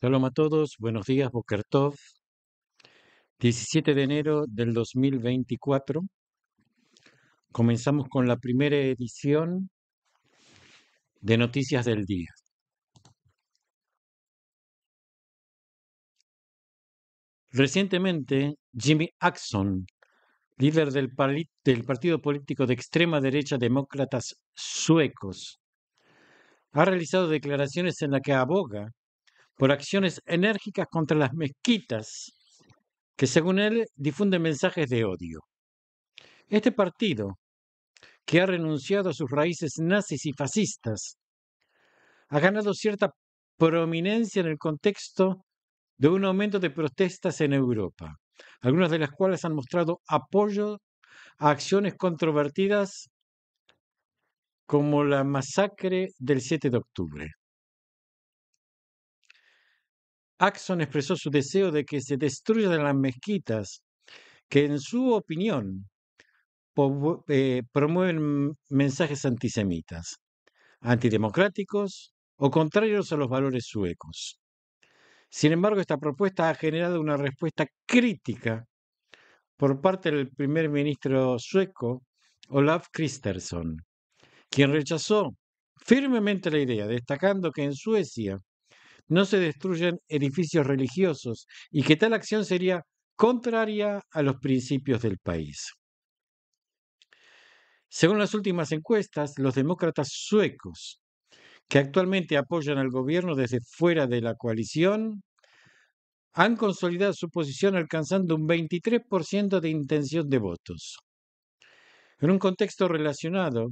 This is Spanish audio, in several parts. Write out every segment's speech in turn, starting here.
Shalom a todos, buenos días, Bokertov. 17 de enero del 2024. Comenzamos con la primera edición de Noticias del Día. Recientemente, Jimmy Axon, líder del, del partido político de extrema derecha Demócratas Suecos, ha realizado declaraciones en las que aboga por acciones enérgicas contra las mezquitas, que según él difunden mensajes de odio. Este partido, que ha renunciado a sus raíces nazis y fascistas, ha ganado cierta prominencia en el contexto de un aumento de protestas en Europa, algunas de las cuales han mostrado apoyo a acciones controvertidas como la masacre del 7 de octubre. Axon expresó su deseo de que se destruyan las mezquitas, que en su opinión eh, promueven mensajes antisemitas, antidemocráticos o contrarios a los valores suecos. Sin embargo, esta propuesta ha generado una respuesta crítica por parte del primer ministro sueco Olaf Kristersson, quien rechazó firmemente la idea, destacando que en Suecia no se destruyen edificios religiosos y que tal acción sería contraria a los principios del país. Según las últimas encuestas, los demócratas suecos, que actualmente apoyan al gobierno desde fuera de la coalición, han consolidado su posición alcanzando un 23% de intención de votos. En un contexto relacionado,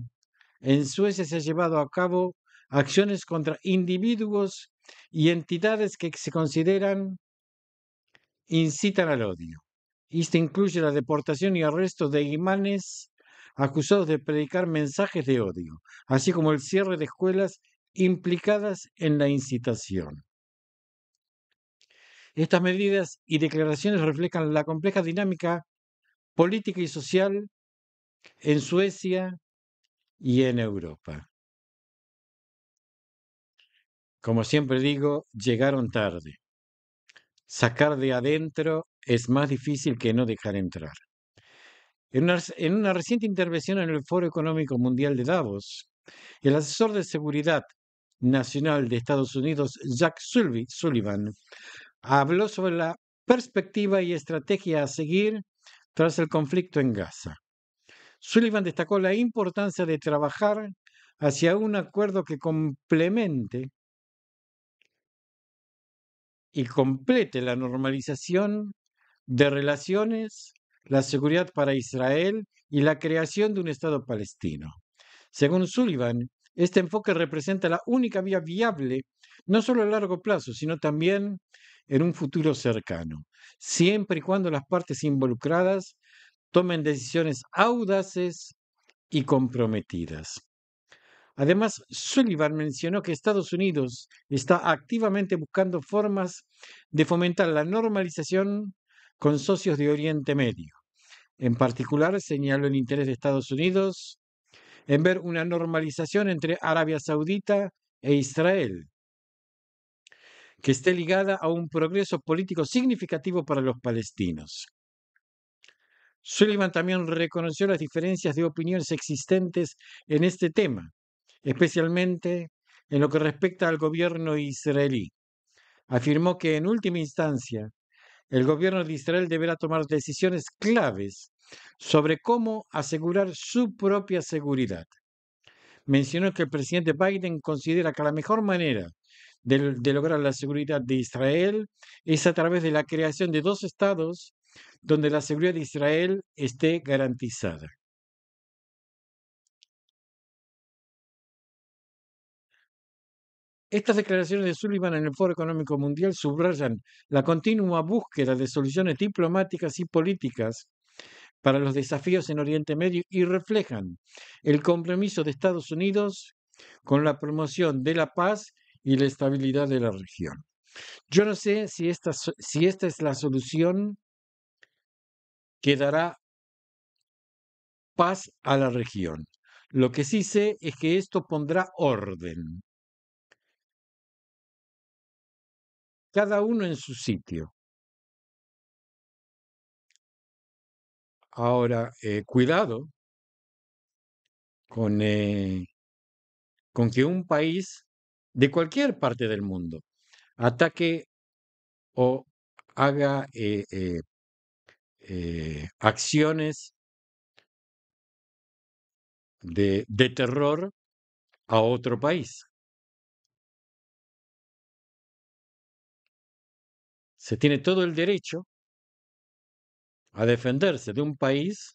en Suecia se ha llevado a cabo acciones contra individuos y entidades que se consideran incitan al odio. Esto incluye la deportación y arresto de imanes acusados de predicar mensajes de odio, así como el cierre de escuelas implicadas en la incitación. Estas medidas y declaraciones reflejan la compleja dinámica política y social en Suecia y en Europa. Como siempre digo, llegaron tarde. Sacar de adentro es más difícil que no dejar entrar. En una, reciente intervención en el Foro Económico Mundial de Davos, el asesor de seguridad nacional de Estados Unidos, Jack Sullivan, habló sobre la perspectiva y estrategia a seguir tras el conflicto en Gaza. Sullivan destacó la importancia de trabajar hacia un acuerdo que complemente y complete la normalización de relaciones, la seguridad para Israel y la creación de un Estado palestino. Según Sullivan, este enfoque representa la única vía viable, no solo a largo plazo, sino también en un futuro cercano, siempre y cuando las partes involucradas tomen decisiones audaces y comprometidas. Además, Sullivan mencionó que Estados Unidos está activamente buscando formas de fomentar la normalización con socios de Oriente Medio. En particular, señaló el interés de Estados Unidos en ver una normalización entre Arabia Saudita e Israel, que esté ligada a un progreso político significativo para los palestinos. Sullivan también reconoció las diferencias de opiniones existentes en este tema especialmente en lo que respecta al gobierno israelí. Afirmó que en última instancia el gobierno de Israel deberá tomar decisiones claves sobre cómo asegurar su propia seguridad. Mencionó que el presidente Biden considera que la mejor manera de, lograr la seguridad de Israel es a través de la creación de dos estados donde la seguridad de Israel esté garantizada. Estas declaraciones de Sullivan en el Foro Económico Mundial subrayan la continua búsqueda de soluciones diplomáticas y políticas para los desafíos en Oriente Medio y reflejan el compromiso de Estados Unidos con la promoción de la paz y la estabilidad de la región. Yo no sé si esta, es la solución que dará paz a la región. Lo que sí sé es que esto pondrá orden cada uno en su sitio. Ahora, eh, cuidado eh, con, que un país de cualquier parte del mundo ataque o haga eh, acciones de terror a otro país. se tiene todo el derecho a defenderse de un país,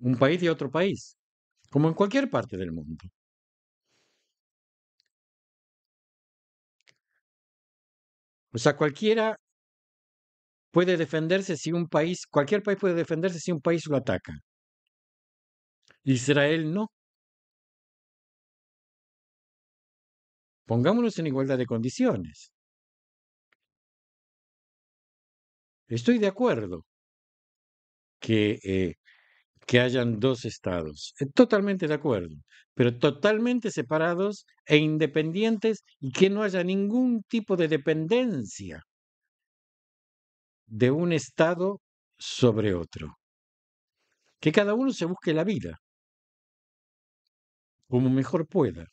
un país de otro país, como en cualquier parte del mundo. O sea, cualquiera puede defenderse si un país, cualquier país puede defenderse si un país lo ataca. Israel no. Pongámonos en igualdad de condiciones. Estoy de acuerdo que, eh, que hayan dos estados, eh, totalmente de acuerdo, pero totalmente separados e independientes y que no haya ningún tipo de dependencia de un estado sobre otro. Que cada uno se busque la vida como mejor pueda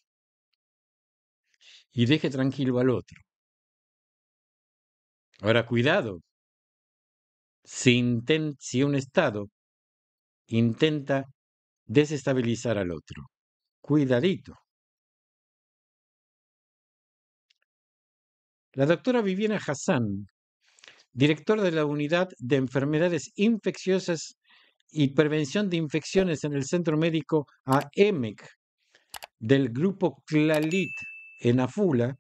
y deje tranquilo al otro. Ahora, cuidado, si, un Estado intenta desestabilizar al otro. Cuidadito. La doctora Viviana Hassan, directora de la Unidad de Enfermedades Infecciosas y Prevención de Infecciones en el Centro Médico AEMEC del Grupo CLALIT en Afula,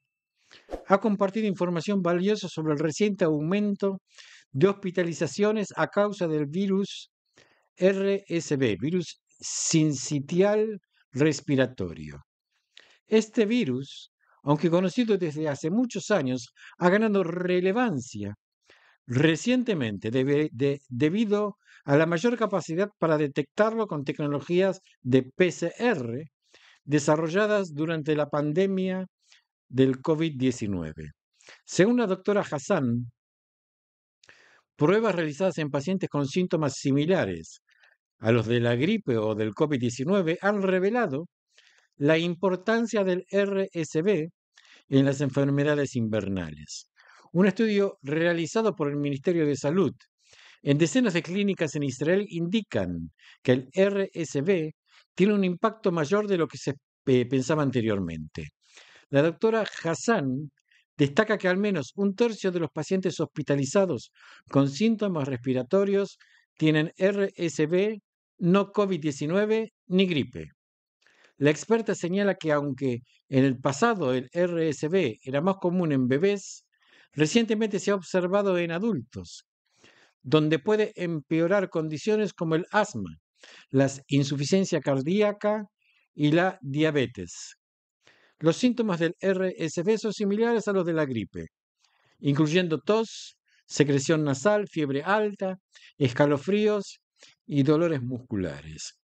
ha compartido información valiosa sobre el reciente aumento de hospitalizaciones a causa del virus RSV, virus sincitial respiratorio. Este virus, aunque conocido desde hace muchos años, ha ganado relevancia recientemente debido a la mayor capacidad para detectarlo con tecnologías de PCR desarrolladas durante la pandemia del COVID-19. Según la doctora Hassan, pruebas realizadas en pacientes con síntomas similares a los de la gripe o del COVID-19 han revelado la importancia del RSV en las enfermedades invernales. Un estudio realizado por el Ministerio de Salud en decenas de clínicas en Israel indican que el RSV tiene un impacto mayor de lo que se eh, pensaba anteriormente. La doctora Hassan Destaca que al menos un tercio de los pacientes hospitalizados con síntomas respiratorios tienen RSV, no COVID-19 ni gripe. La experta señala que aunque en el pasado el RSV era más común en bebés, recientemente se ha observado en adultos, donde puede empeorar condiciones como el asma, la insuficiencia cardíaca y la diabetes. Los síntomas del RSV son similares a los de la gripe, incluyendo tos, secreción nasal, fiebre alta, escalofríos y dolores musculares.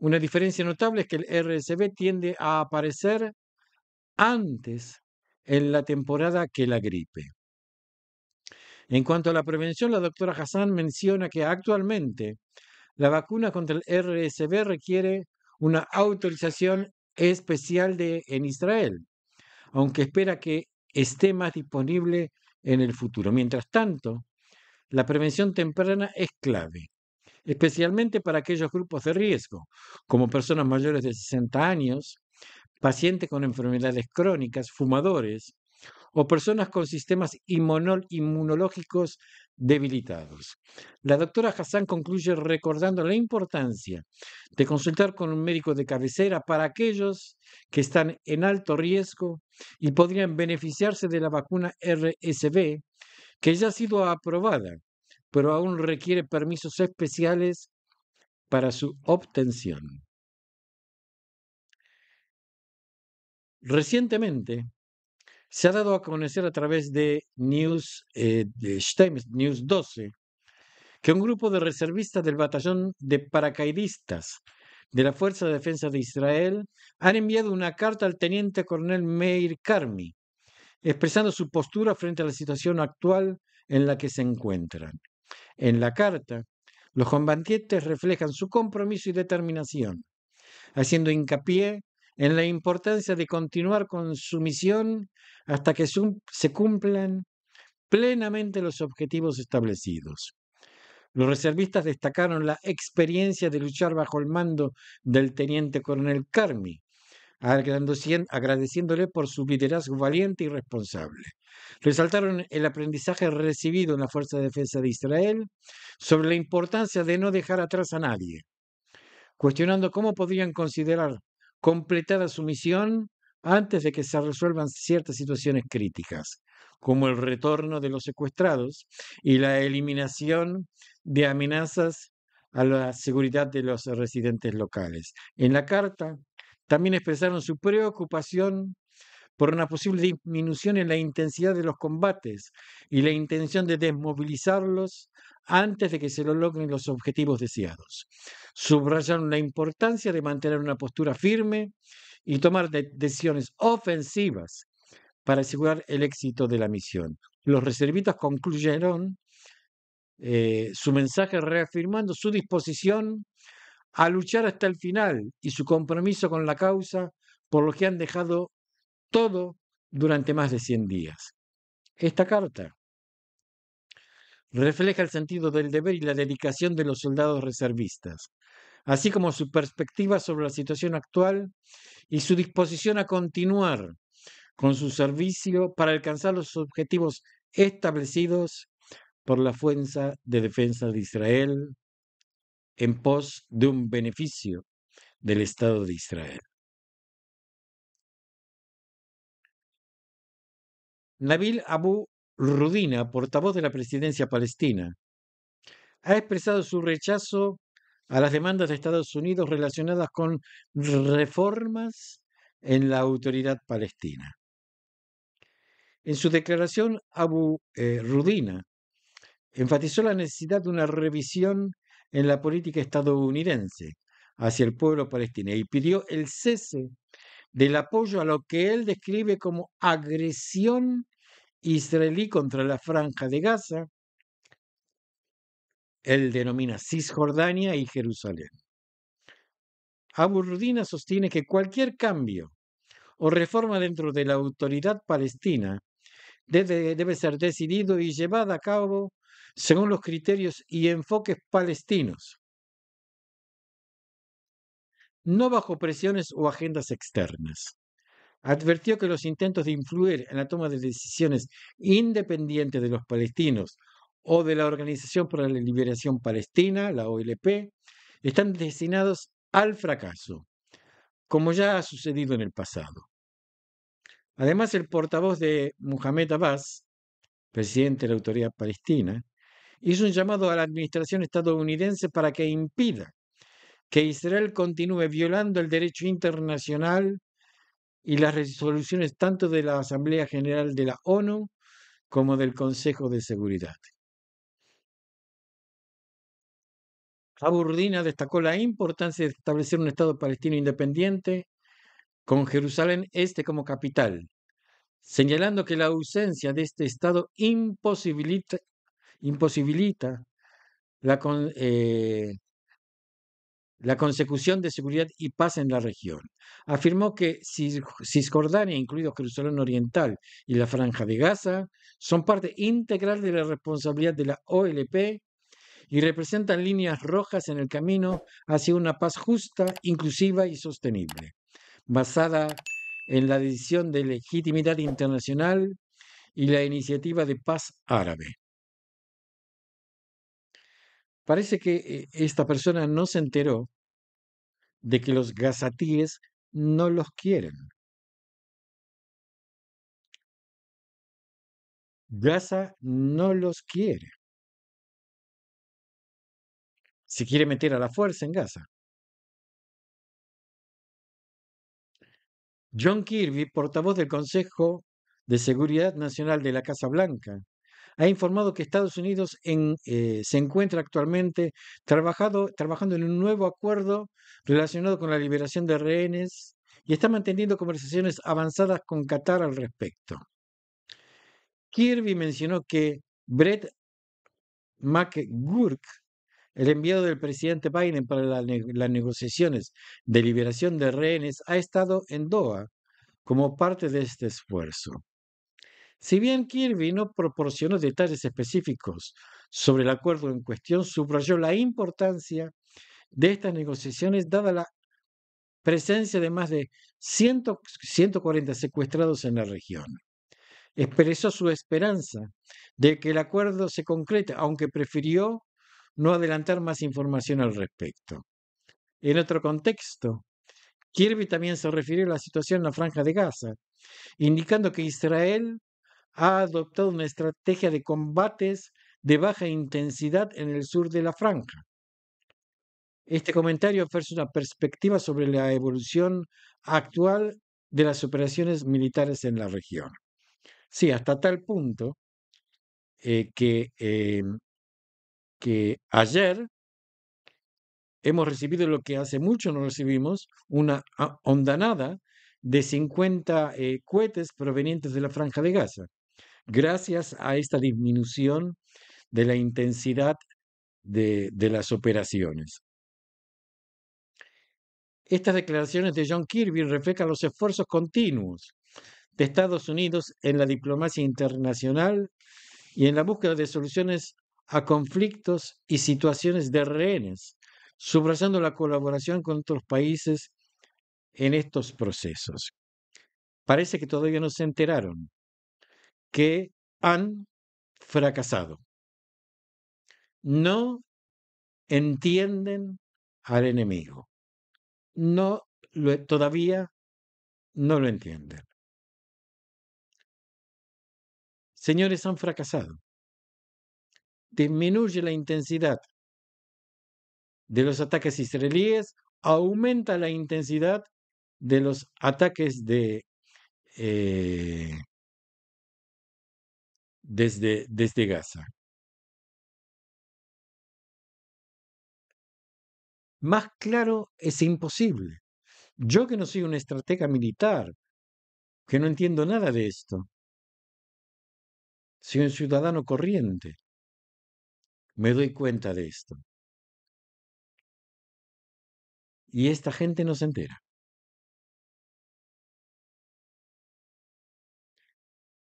Una diferencia notable es que el RSV tiende a aparecer antes en la temporada que la gripe. En cuanto a la prevención, la doctora Hassan menciona que actualmente la vacuna contra el RSV requiere una autorización especial de, en Israel, aunque espera que esté más disponible en el futuro. Mientras tanto, la prevención temprana es clave, especialmente para aquellos grupos de riesgo, como personas mayores de 60 años, pacientes con enfermedades crónicas, fumadores o personas con sistemas inmunológicos debilitados. La doctora Hassan concluye recordando la importancia de consultar con un médico de cabecera para aquellos que están en alto riesgo y podrían beneficiarse de la vacuna RSV, que ya ha sido aprobada, pero aún requiere permisos especiales para su obtención. Recientemente, se ha dado a conocer a través de News, eh, de News 12 que un grupo de reservistas del batallón de paracaidistas de la Fuerza de Defensa de Israel han enviado una carta al teniente coronel Meir Carmi expresando su postura frente a la situación actual en la que se encuentran. En la carta, los combatientes reflejan su compromiso y determinación, haciendo hincapié en la importancia de continuar con su misión hasta que se cumplan plenamente los objetivos establecidos. Los reservistas destacaron la experiencia de luchar bajo el mando del teniente coronel Carmi, agradeciéndole por su liderazgo valiente y responsable. Resaltaron el aprendizaje recibido en la Fuerza de Defensa de Israel sobre la importancia de no dejar atrás a nadie, cuestionando cómo podrían considerar completada su misión antes de que se resuelvan ciertas situaciones críticas, como el retorno de los secuestrados y la eliminación de amenazas a la seguridad de los residentes locales. En la carta también expresaron su preocupación por una posible disminución en la intensidad de los combates y la intención de desmovilizarlos antes de que se lo logren los objetivos deseados. Subrayaron la importancia de mantener una postura firme y tomar decisiones ofensivas para asegurar el éxito de la misión. Los reservistas concluyeron eh, su mensaje reafirmando su disposición a luchar hasta el final y su compromiso con la causa por lo que han dejado todo durante más de 100 días. Esta carta refleja el sentido del deber y la dedicación de los soldados reservistas, así como su perspectiva sobre la situación actual y su disposición a continuar con su servicio para alcanzar los objetivos establecidos por la Fuerza de Defensa de Israel en pos de un beneficio del Estado de Israel. Nabil Abu Rudina, portavoz de la presidencia palestina, ha expresado su rechazo a las demandas de Estados Unidos relacionadas con reformas en la autoridad palestina. En su declaración, Abu eh, Rudina enfatizó la necesidad de una revisión en la política estadounidense hacia el pueblo palestino y pidió el cese del apoyo a lo que él describe como agresión israelí contra la franja de Gaza, él denomina Cisjordania y Jerusalén. Aburdina sostiene que cualquier cambio o reforma dentro de la autoridad palestina debe, ser decidido y llevado a cabo según los criterios y enfoques palestinos, no bajo presiones o agendas externas advirtió que los intentos de influir en la toma de decisiones independientes de los palestinos o de la Organización para la Liberación Palestina, la OLP, están destinados al fracaso, como ya ha sucedido en el pasado. Además, el portavoz de Mohamed Abbas, presidente de la Autoridad Palestina, hizo un llamado a la administración estadounidense para que impida que Israel continúe violando el derecho internacional y las resoluciones tanto de la Asamblea General de la ONU como del Consejo de Seguridad. Aburdina destacó la importancia de establecer un Estado palestino independiente con Jerusalén Este como capital, señalando que la ausencia de este Estado imposibilita, la, eh, la consecución de seguridad y paz en la región. Afirmó que Cisjordania, incluido Jerusalén Oriental y la Franja de Gaza, son parte integral de la responsabilidad de la OLP y representan líneas rojas en el camino hacia una paz justa, inclusiva y sostenible, basada en la decisión de legitimidad internacional y la iniciativa de paz árabe. Parece que eh, esta persona no se enteró de que los gazatíes no los quieren. Gaza no los quiere. Se quiere meter a la fuerza en Gaza. John Kirby, portavoz del Consejo de Seguridad Nacional de la Casa Blanca, ha informado que Estados Unidos eh, se encuentra actualmente trabajando en un nuevo acuerdo relacionado con la liberación de rehenes y está manteniendo conversaciones avanzadas con Qatar al respecto. Kirby mencionó que Brett McGurk, el enviado del presidente Biden para las negociaciones de liberación de rehenes, ha estado en Doha como parte de este esfuerzo. Si bien Kirby no proporcionó detalles específicos sobre el acuerdo en cuestión, subrayó la importancia de estas negociaciones dada la presencia de más de 140 secuestrados en la región. Expresó su esperanza de que el acuerdo se concrete, aunque prefirió no adelantar más información al respecto. En otro contexto, Kirby también se refirió a la situación en la franja de Gaza, indicando que Israel ha adoptado una estrategia de combates de baja intensidad en el sur de la franja. Este comentario ofrece una perspectiva sobre la evolución actual de las operaciones militares en la región. Sí, hasta tal punto eh, que, eh, que ayer hemos recibido lo que hace mucho no recibimos, una ondanada de 50 eh, cohetes provenientes de la franja de Gaza gracias a esta disminución de la intensidad de, las operaciones. Estas declaraciones de John Kirby reflejan los esfuerzos continuos de Estados Unidos en la diplomacia internacional y en la búsqueda de soluciones a conflictos y situaciones de rehenes, subrayando la colaboración con otros países en estos procesos. Parece que todavía no se enteraron que han fracasado. No entienden al enemigo. No todavía no lo entienden. Señores, han fracasado. Disminuye la intensidad de los ataques israelíes, aumenta la intensidad de los ataques de eh, desde, desde Gaza. Más claro es imposible. Yo que no soy un estratega militar, que no entiendo nada de esto, soy un ciudadano corriente, me doy cuenta de esto. Y esta gente no se entera.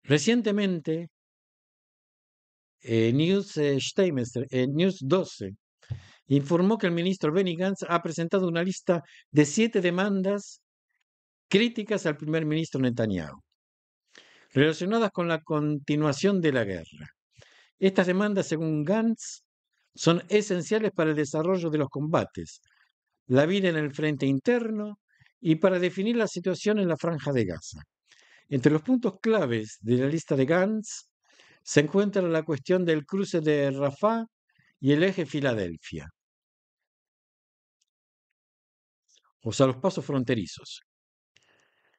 Recientemente, eh, News 12 eh, eh, informó que el ministro Benny Gantz ha presentado una lista de siete demandas críticas al primer ministro Netanyahu, relacionadas con la continuación de la guerra. Estas demandas, según Gantz, son esenciales para el desarrollo de los combates, la vida en el frente interno y para definir la situación en la franja de Gaza. Entre los puntos claves de la lista de Gantz se encuentra la cuestión del cruce de Rafa y el eje Filadelfia, o sea, los pasos fronterizos,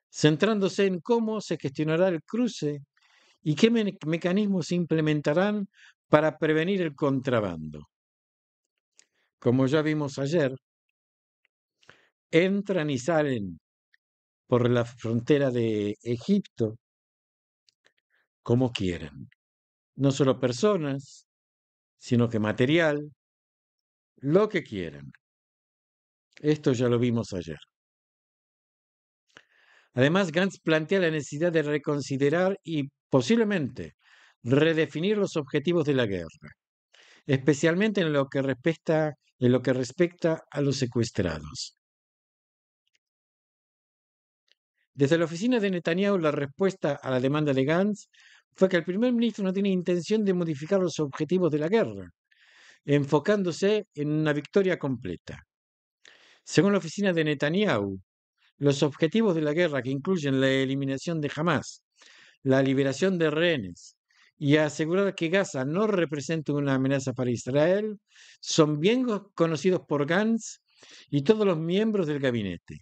centrándose en cómo se gestionará el cruce y qué mecanismos se implementarán para prevenir el contrabando. Como ya vimos ayer, entran y salen por la frontera de Egipto como quieran no solo personas, sino que material, lo que quieran. Esto ya lo vimos ayer. Además, Gantz plantea la necesidad de reconsiderar y posiblemente redefinir los objetivos de la guerra, especialmente en lo que respecta, en lo que respecta a los secuestrados. Desde la oficina de Netanyahu, la respuesta a la demanda de Gantz fue que el primer ministro no tiene intención de modificar los objetivos de la guerra, enfocándose en una victoria completa. Según la oficina de Netanyahu, los objetivos de la guerra, que incluyen la eliminación de Hamas, la liberación de rehenes y asegurar que Gaza no represente una amenaza para Israel, son bien conocidos por Gantz y todos los miembros del gabinete.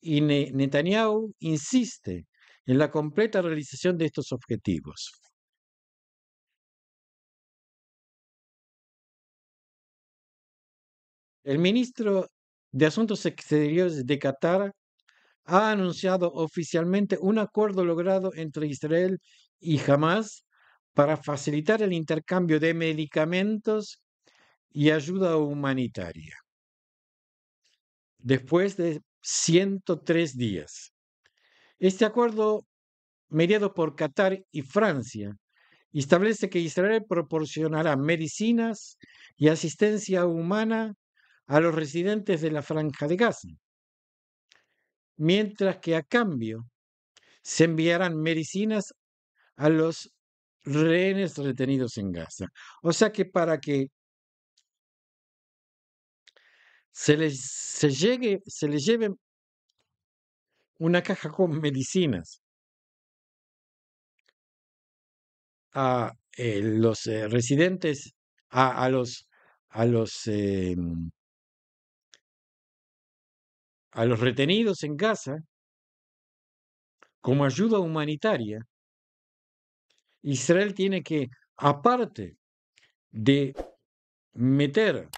Y Netanyahu insiste en la completa realización de estos objetivos. El ministro de Asuntos Exteriores de Qatar ha anunciado oficialmente un acuerdo logrado entre Israel y Hamas para facilitar el intercambio de medicamentos y ayuda humanitaria. Después de 103 días. Este acuerdo, mediado por Qatar y Francia, establece que Israel proporcionará medicinas y asistencia humana a los residentes de la franja de Gaza, mientras que a cambio se enviarán medicinas a los rehenes retenidos en Gaza. O sea que para que se les, se llegue, se una caja con medicinas a eh, los eh, residentes, a, los, a los, eh, mm, a los retenidos en casa como ayuda humanitaria, Israel tiene que, aparte de meter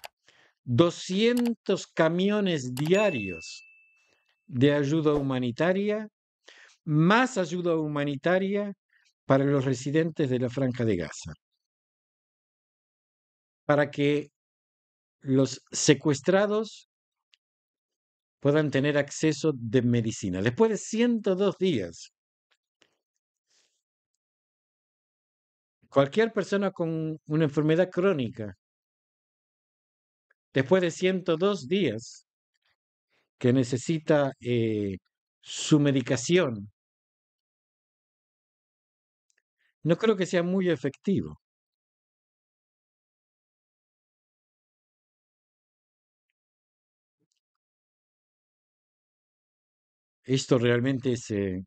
200 camiones diarios de ayuda humanitaria, más ayuda humanitaria para los residentes de la Franja de Gaza, para que los secuestrados puedan tener acceso de medicina. Después de 102 días, cualquier persona con una enfermedad crónica, después de 102 días, que necesita eh, su medicación, no creo que sea muy efectivo. Esto realmente es, eh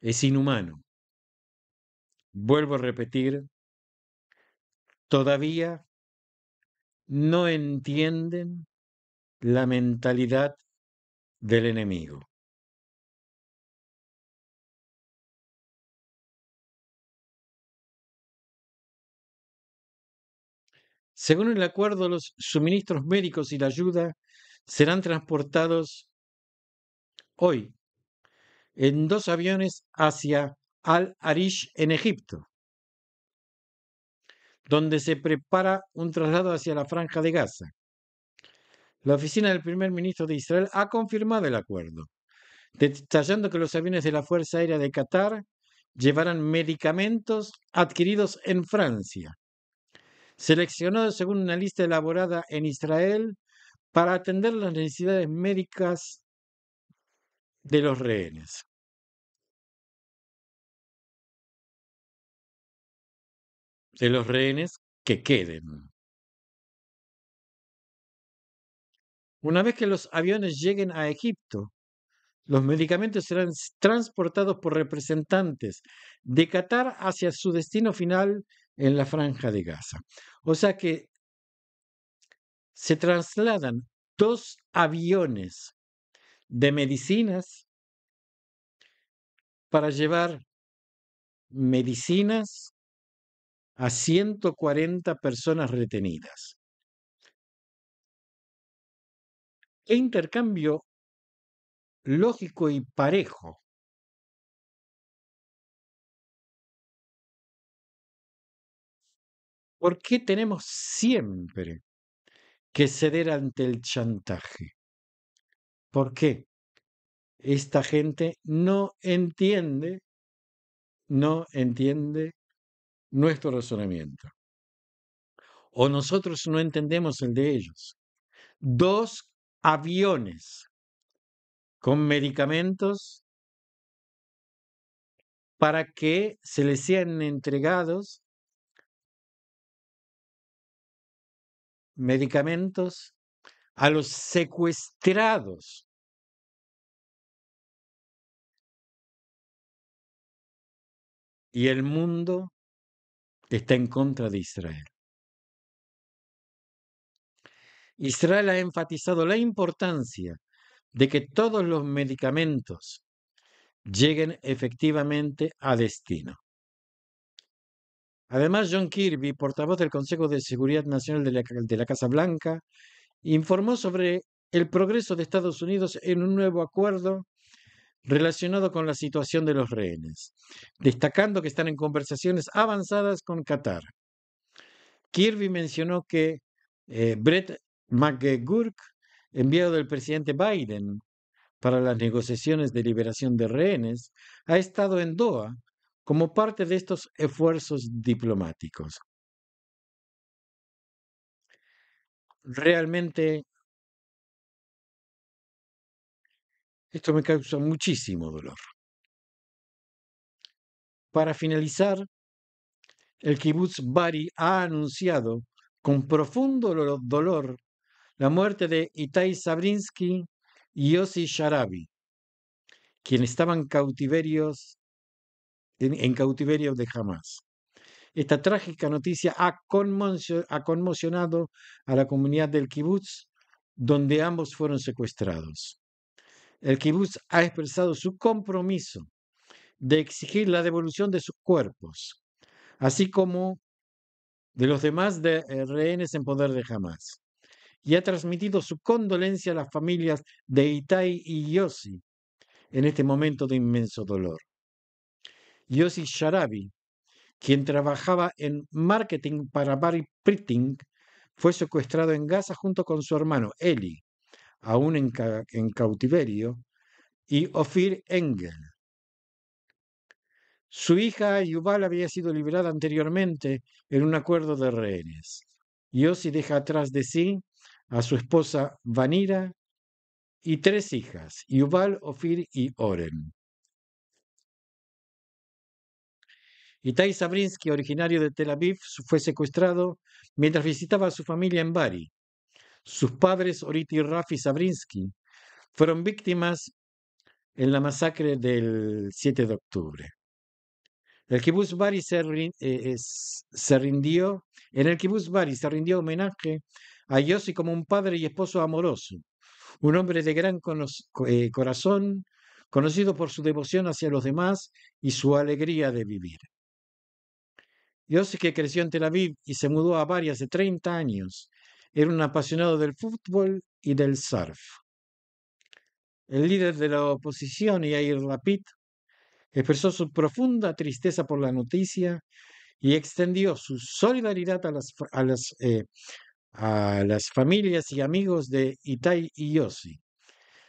es inhumano. Vuelvo a repetir, todavía no entienden la mentalidad del enemigo. Según el acuerdo, los suministros médicos y la ayuda serán transportados hoy en dos aviones hacia Al-Arish en Egipto, donde se prepara un traslado hacia la franja de Gaza. La oficina del primer ministro de Israel ha confirmado el acuerdo, detallando que los aviones de la Fuerza Aérea de Qatar llevarán medicamentos adquiridos en Francia, seleccionados según una lista elaborada en Israel para atender las necesidades médicas de los rehenes. De los rehenes que queden. Una vez que los aviones lleguen a Egipto, los medicamentos serán transportados por representantes de Qatar hacia su destino final en la franja de Gaza. O sea que se trasladan dos aviones de medicinas para llevar medicinas a 140 personas retenidas. E intercambio lógico y parejo. ¿Por qué tenemos siempre que ceder ante el chantaje? ¿Por qué? Esta gente no entiende, no entiende nuestro razonamiento. O nosotros no entendemos el de ellos. Dos aviones con medicamentos para que se les sean entregados medicamentos a los secuestrados. Y el mundo está en contra de Israel. Israel ha enfatizado la importancia de que todos los medicamentos lleguen efectivamente a destino. Además, John Kirby, portavoz del Consejo de Seguridad Nacional de la, Casa Blanca, informó sobre el progreso de Estados Unidos en un nuevo acuerdo relacionado con la situación de los rehenes, destacando que están en conversaciones avanzadas con Qatar. Kirby mencionó que eh, Brett McGurk, enviado del presidente Biden para las negociaciones de liberación de rehenes, ha estado en Doha como parte de estos esfuerzos diplomáticos. Realmente esto me causa muchísimo dolor. Para finalizar, el kibbutz Bari ha anunciado con profundo dolor la muerte de Itai Sabrinsky y Yossi Sharabi, quienes estaban cautiverios, en, cautiverio de Hamas. Esta trágica noticia ha, conmocionado a la comunidad del kibutz, donde ambos fueron secuestrados. El kibutz ha expresado su compromiso de exigir la devolución de sus cuerpos, así como de los demás eh, rehenes en poder de Hamas y ha transmitido su condolencia a las familias de Itai y Yossi en este momento de inmenso dolor. Yossi Sharabi, quien trabajaba en marketing para Barry Pritting, fue secuestrado en Gaza junto con su hermano Eli, aún en, cautiverio, y Ofir Engel. Su hija Yuval había sido liberada anteriormente en un acuerdo de rehenes. Yossi deja atrás de sí a su esposa Vanira y tres hijas, Yuval, Ofir y Oren. Itai Sabrinsky, originario de Tel Aviv, fue secuestrado mientras visitaba a su familia en Bari. Sus padres, Oriti y Rafi Sabrinsky, fueron víctimas en la masacre del 7 de octubre. El kibbutz Bari eh, se, rindió, en el kibbutz Bari se rindió homenaje a Yossi como un padre y esposo amoroso, un hombre de gran eh, corazón, conocido por su devoción hacia los demás y su alegría de vivir. Yossi, que creció en Tel Aviv y se mudó a varias de 30 años, era un apasionado del fútbol y del surf. El líder de la oposición, Yair Lapid, expresó su profunda tristeza por la noticia y extendió su solidaridad a las, eh, a las familias y amigos de Itai y Yossi.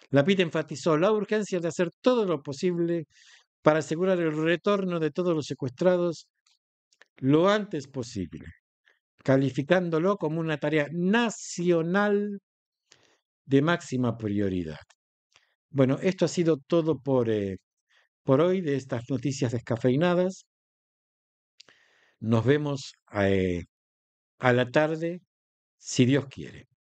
La PIT enfatizó la urgencia de hacer todo lo posible para asegurar el retorno de todos los secuestrados lo antes posible, calificándolo como una tarea nacional de máxima prioridad. Bueno, esto ha sido todo por, eh, por hoy de estas noticias descafeinadas. Nos vemos eh, a la tarde si Dios quiere.